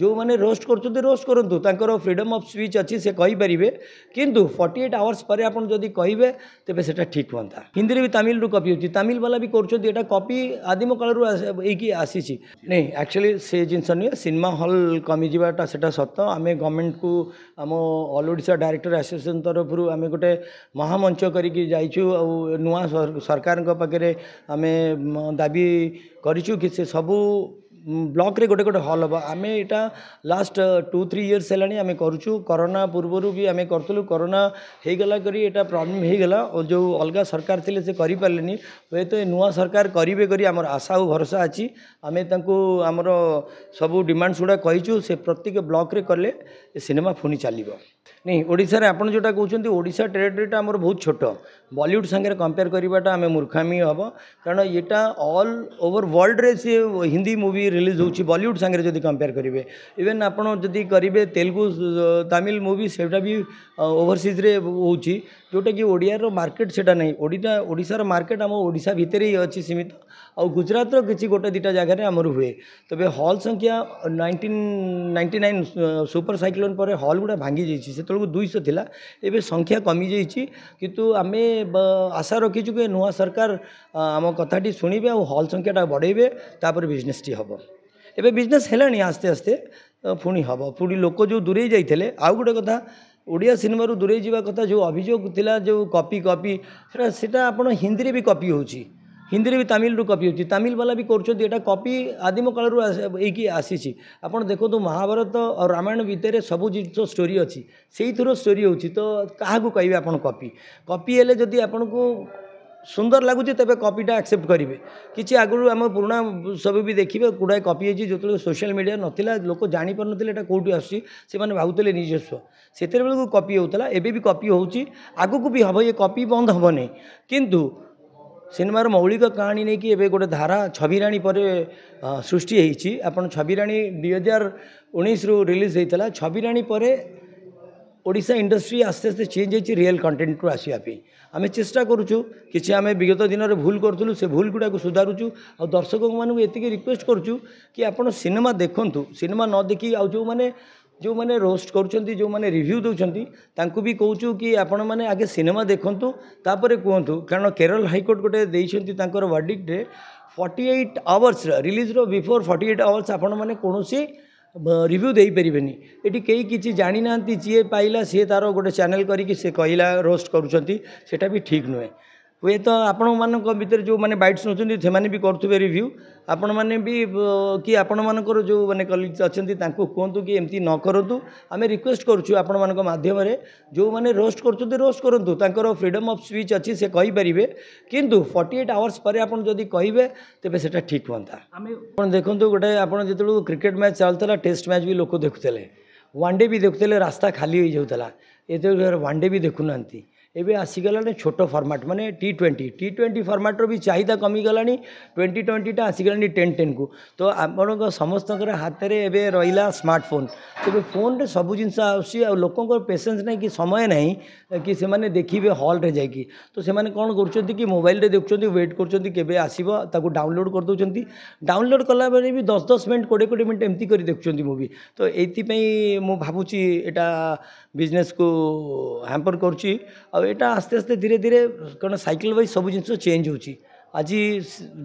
ଯେଉଁମାନେ ରୋଷ୍ଟ କରୁଛନ୍ତି ରୋଷ୍ଟ କରନ୍ତୁ ତାଙ୍କର ଫ୍ରିଡ଼ମ୍ ଅଫ୍ ସ୍ପିଚ୍ ଅଛି ସେ କହିପାରିବେ କିନ୍ତୁ ଫର୍ଟି ଏଇଟ୍ ଆୱାର୍ସ ପରେ ଆପଣ ଯଦି କହିବେ ତେବେ ସେଟା ଠିକ୍ ହୁଅନ୍ତା ହିନ୍ଦୀରେ ବି ତାମିଲରୁ କପି ହେଉଛି ତାମିଲ ବାଲା ବି କରୁଛନ୍ତି ଏଇଟା କପି ଆଦିମ କାଳରୁ ଏଇକି ଆସିଛି ନାଇଁ ଆକ୍ଚୁଆଲି ସେ ଜିନିଷ ନୁହେଁ ସିନେମା ହଲ୍ କମିଯିବାଟା ସେଟା ସତ ଆମେ ଗଭର୍ଣ୍ଣମେଣ୍ଟକୁ ଆମ ଅଲ୍ ଓଡ଼ିଶା ଡାଇରେକ୍ଟର ଆସୋସିଏସନ୍ ତରଫରୁ ଆମେ ଗୋଟେ ମହାମଞ୍ଚ କରିକି ଯାଇଛୁ ଆଉ ନୂଆ ସରକାରଙ୍କ ପାଖରେ ଆମେ ଦାବି କରିଛୁ କି ସେ ସବୁ ब्लक गए हल होटा लास्ट टु थ्री इयर्स होला निचु करना पूर्वी आु करना प्रोब्लम हैगला जो अलगा सरकारले से पारेन है तो नू सरकार गरे गरी आम आशा औ भरोसा अनि आमे सबै डिमान्डस गुडाइ प्रत्येक ब्लके कले सिनेमा पो चल्यो नै ओडा आउँछ जोटा किसिम ट्रेडरी बहुत छोट ବଲିଉଡ଼ ସାଙ୍ଗରେ କମ୍ପେୟାର କରିବାଟା ଆମେ ମୂର୍ଖାମି ହେବ କାରଣ ଏଇଟା ଅଲ୍ ଓଭର ୱାର୍ଲଡ଼ରେ ସିଏ ହିନ୍ଦୀ ମୁଭି ରିଲିଜ୍ ହେଉଛି ବଲିଉଡ଼ ସାଙ୍ଗରେ ଯଦି କମ୍ପେୟାର କରିବେ ଇଭେନ୍ ଆପଣ ଯଦି କରିବେ ତେଲୁଗୁ ତାମିଲ ମୁଭି ସେଇଟା ବି ଓଭରସିଜ୍ରେ ହେଉଛି ଯେଉଁଟାକି ଓଡ଼ିଆର ମାର୍କେଟ୍ ସେଇଟା ନାହିଁ ଓଡ଼ିଟା ଓଡ଼ିଶାର ମାର୍କେଟ୍ ଆମ ଓଡ଼ିଶା ଭିତରେ ହିଁ ଅଛି ସୀମିତ ଆଉ ଗୁଜରାଟର କିଛି ଗୋଟେ ଦୁଇଟା ଜାଗାରେ ଆମର ହୁଏ ତେବେ ହଲ୍ ସଂଖ୍ୟା nineteen ninety nine super cyclone ପରେ ହଲ୍ ଗୁଡ଼ା ଭାଙ୍ଗି ଯାଇଛି ସେତେବେଳକୁ ଦୁଇଶହ ଥିଲା ଏବେ ସଂଖ୍ୟା କମିଯାଇଛି କିନ୍ତୁ ଆମେ ଆଶା ରଖିଛୁ କି ନୂଆ ସରକାର ଆମ କଥାଟି ଶୁଣିବେ ଆଉ ହଲ୍ ସଂଖ୍ୟାଟା ବଢ଼େଇବେ ତାପରେ ବିଜନେସ୍ଟି ହେବ ଏବେ ବିଜନେସ୍ ହେଲାଣି ଆସ୍ତେ ଆସ୍ତେ ପୁଣି ହେବ ପୁଣି ଲୋକ ଯେଉଁ ଦୂରେଇ ଯାଇଥିଲେ ଆଉ ଗୋଟେ କଥା ଓଡ଼ିଆ ସିନେମାରୁ ଦୂରେଇ ଯିବା କଥା ଯେଉଁ ଅଭିଯୋଗ ଥିଲା ଯେଉଁ କପି କପି ସେଟା ସେଟା ଆପଣ ହିନ୍ଦୀରେ ବି କପି ହେଉଛି ହିନ୍ଦୀରେ ବି ତାମିଲରୁ କପି ହେଉଛି ତାମିଲ ବାଲା ବି କରୁଛନ୍ତି ଏଇଟା କପି ଆଦିମ କାଳରୁ ଏଇକି ଆସିଛି ଆପଣ ଦେଖନ୍ତୁ ମହାଭାରତ ଆଉ ରାମାୟଣ ଭିତରେ ସବୁ ଜିନିଷ ଷ୍ଟୋରି ଅଛି ସେଇଥିରୁ ଷ୍ଟୋରି ହେଉଛି ତ କାହାକୁ କହିବେ ଆପଣ କପି କପି ହେଲେ ଯଦି ଆପଣଙ୍କୁ সুন্দর লাগুছে তবে কপিটা আকসেপ্ট করবে কিছু আগর আমার পুরোনা সব বি দেখবে গুড়ায় কপি হয়েছে যেত সোশিয়াল মিডিয়া নথিলা লোক জাঁপার নথিলে এটা কোটি আসছে সে ভাবুলে নিজস্ব সেতবে কপি হোলা এবে বি কপি হচ্ছে আগুক বি হব ইয়ে কপি বন্ধ হবনি কিন্তু ସିନେମାର ମୌଳିକ କାହାଣୀ ନେଇକି ଏବେ ଗୋଟେ ଧାରା ଛବିରାଣୀ ପରେ ସୃଷ୍ଟି ହେଇଛି ଆପଣ ଛବିରାଣୀ ଦୁଇ ହଜାର ଉଣେଇଶରୁ ରିଲିଜ୍ ହେଇଥିଲା ଛବିରାଣୀ ପରେ ଓଡ଼ିଶା ଇଣ୍ଡଷ୍ଟ୍ରି ଆସ୍ତେ ଆସ୍ତେ ଚେଞ୍ଜ ହେଇଛି ରିଏଲ୍ କଣ୍ଟେଣ୍ଟକୁ ଆସିବା ପାଇଁ ଆମେ ଚେଷ୍ଟା କରୁଛୁ କିଛି ଆମେ ବିଗତ ଦିନରେ ଭୁଲ କରୁଥିଲୁ ସେ ଭୁଲ ଗୁଡ଼ାକୁ ସୁଧାରୁଛୁ ଆଉ ଦର୍ଶକମାନଙ୍କୁ ଏତିକି ରିକ୍ୱେଷ୍ଟ କରୁଛୁ କି ଆପଣ ସିନେମା ଦେଖନ୍ତୁ ସିନେମା ନ ଦେଖି ଆଉ ଯେଉଁମାନେ ଯେଉଁମାନେ ରୋଷ୍ଟ କରୁଛନ୍ତି ଯେଉଁମାନେ ରିଭ୍ୟୁ ଦେଉଛନ୍ତି ତାଙ୍କୁ ବି କହୁଛୁ କି ଆପଣମାନେ ଆଗେ ସିନେମା ଦେଖନ୍ତୁ ତାପରେ କୁହନ୍ତୁ କାରଣ କେରଳ ହାଇକୋର୍ଟ ଗୋଟେ ଦେଇଛନ୍ତି ତାଙ୍କର ୱାର୍ଡିକ୍ଟରେ ଫର୍ଟି ଏଇଟ୍ ଆୱାର୍ସ ରିଲିଜ୍ର ବିଫୋର୍ ଫର୍ଟି ଏଇଟ୍ ଆୱାର୍ସ ଆପଣମାନେ କୌଣସି ରିଭ୍ୟୁ ଦେଇପାରିବେନି ଏଠି କେହି କିଛି ଜାଣିନାହାନ୍ତି ଯିଏ ପାଇଲା ସିଏ ତା'ର ଗୋଟେ ଚ୍ୟାନେଲ୍ କରିକି ସେ କହିଲା ରୋଷ୍ଟ କରୁଛନ୍ତି ସେଇଟା ବି ଠିକ୍ ନୁହେଁ ହୁଏତ ଆପଣମାନଙ୍କ ଭିତରେ ଯେଉଁମାନେ ବାଇଟ୍ସ ନେଉଛନ୍ତି ସେମାନେ ବି କରୁଥିବେ ରିଭ୍ୟୁ ଆପଣମାନେ ବି କି ଆପଣମାନଙ୍କର ଯେଉଁମାନେ କଲିଗ୍ସ ଅଛନ୍ତି ତାଙ୍କୁ କୁହନ୍ତୁ କି ଏମିତି ନ କରନ୍ତୁ ଆମେ ରିକ୍ୱେଷ୍ଟ କରୁଛୁ ଆପଣମାନଙ୍କ ମାଧ୍ୟମରେ ଯେଉଁମାନେ ରୋଷ୍ଟ କରୁଛନ୍ତି ରୋଷ୍ଟ କରନ୍ତୁ ତାଙ୍କର ଫ୍ରିଡ଼ମ୍ ଅଫ୍ ସ୍ପିଚ୍ ଅଛି ସେ କହିପାରିବେ କିନ୍ତୁ ଫର୍ଟି ଏଇଟ୍ ଆୱାର୍ସ ପରେ ଆପଣ ଯଦି କହିବେ ତେବେ ସେଟା ଠିକ୍ ହୁଅନ୍ତା ଆମେ ଆପଣ ଦେଖନ୍ତୁ ଗୋଟେ ଆପଣ ଯେତେବେଳେ କ୍ରିକେଟ୍ ମ୍ୟାଚ୍ ଚାଲୁଥିଲା ଟେଷ୍ଟ ମ୍ୟାଚ୍ ବି ଲୋକ ଦେଖୁଥିଲେ ୱାନ୍ ଡେ ବି ଦେଖୁଥିଲେ ରାସ୍ତା ଖାଲି ହୋଇଯାଉଥିଲା ଏତେ ୱାନ୍ ଡେ ବି ଦେଖୁନାହାନ୍ତି ଏବେ ଆସିଗଲାଣି ଛୋଟ ଫର୍ମାଟ୍ ମାନେ ଟି ଟ୍ୱେଣ୍ଟି ଟି ଟ୍ୱେଣ୍ଟି ଫର୍ମାଟ୍ର ବି ଚାହିଦା କମିଗଲାଣି ଟ୍ୱେଣ୍ଟି ଟ୍ୱେଣ୍ଟିଟା ଆସିଗଲାଣି ଟେନ୍ ଟେନ୍କୁ ତ ଆପଣଙ୍କ ସମସ୍ତଙ୍କର ହାତରେ ଏବେ ରହିଲା ସ୍ମାର୍ଟଫୋନ୍ ତେବେ ଫୋନ୍ରେ ସବୁ ଜିନିଷ ଆସୁଛି ଆଉ ଲୋକଙ୍କର ପେସେନ୍ସ ନାହିଁ କି ସମୟ ନାହିଁ କି ସେମାନେ ଦେଖିବେ ହଲ୍ରେ ଯାଇକି ତ ସେମାନେ କ'ଣ କରୁଛନ୍ତି କି ମୋବାଇଲ୍ରେ ଦେଖୁଛନ୍ତି ୱେଟ୍ କରୁଛନ୍ତି କେବେ ଆସିବ ତାକୁ ଡାଉନଲୋଡ଼୍ କରିଦେଉଛନ୍ତି ଡାଉନଲୋଡ଼୍ କଲାବେଳେ ବି ଦଶ ଦଶ ମିନିଟ୍ କୋଡ଼ିଏ କୋଡ଼ିଏ ମିନିଟ୍ ଏମିତି କରି ଦେଖୁଛନ୍ତି ମୁଭି ତ ଏଇଥିପାଇଁ ମୁଁ ଭାବୁଛି ଏଇଟା ବିଜନେସ୍କୁ ହ୍ୟାମ୍ପର୍ କରୁଛି ଆଉ ଏଇଟା ଆସ୍ତେ ଆସ୍ତେ ଧୀରେ ଧୀରେ କାରଣ ସାଇକେଲ ୱାଇଜ୍ ସବୁ ଜିନିଷ ଚେଞ୍ଜ ହେଉଛି ଆଜି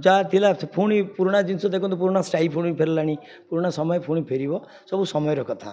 ଯାହା ଥିଲା ପୁଣି ପୁରୁଣା ଜିନିଷ ଦେଖନ୍ତୁ ପୁରୁଣା ଷ୍ଟାଇଲ୍ ପୁଣି ଫେରିଲାଣି ପୁରୁଣା ସମୟ ପୁଣି ଫେରିବ ସବୁ ସମୟର କଥା